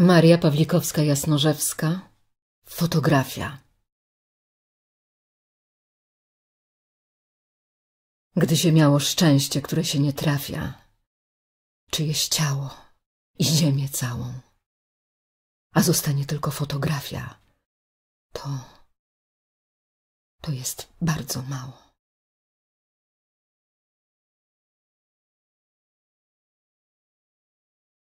Maria Pawlikowska-Jasnorzewska Fotografia Gdy się miało szczęście, które się nie trafia, czyjeś ciało i ziemię całą, a zostanie tylko fotografia, to, to jest bardzo mało.